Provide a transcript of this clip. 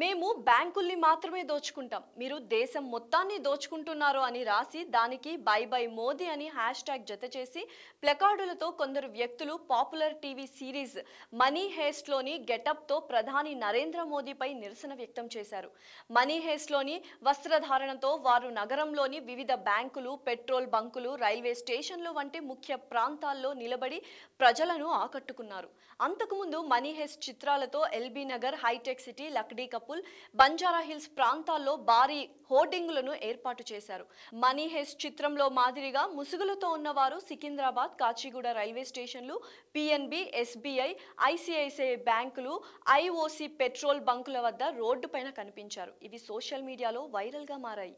మేము బ్యాంకుల్ని మాత్రమే దోచుకుంటాం మీరు దేశం మొత్తాన్ని దోచుకుంటున్నారు అని రాసి దానికి బై బై మోదీ అని హ్యాష్ ట్యాగ్ జత చేసి ప్లకార్డులతో కొందరు వ్యక్తులు పాపులర్ టీవీ సిరీస్ మనీ హేస్ట్లోని గెటప్తో ప్రధాని నరేంద్ర మోదీపై నిరసన వ్యక్తం చేశారు మనీ హేస్ట్లోని వస్త్రధారణతో వారు నగరంలోని వివిధ బ్యాంకులు పెట్రోల్ బంకులు రైల్వే స్టేషన్లు వంటి ముఖ్య ప్రాంతాల్లో నిలబడి ప్రజలను ఆకట్టుకున్నారు అంతకుముందు మనీ హేస్ట్ చిత్రాలతో LB Nagar hitech city Lakdikapul కపుల్ హిల్స్ ప్రాంతాల్లో భారీ హోర్డింగులను ఏర్పాటు చేశారు మనీ హెస్ చిత్రంలో మాదిరిగా ముసుగులతో ఉన్నవారు సికింద్రాబాద్ కాచిగూడ రైల్వే స్టేషన్లు పిఎన్బి ఎస్బీఐ ఐసిఐసిఐ బ్యాంకులు ఐఓసి పెట్రోల్ బంకుల వద్ద రోడ్డుపైన కనిపించారు ఇవి సోషల్ మీడియాలో వైరల్గా మారాయి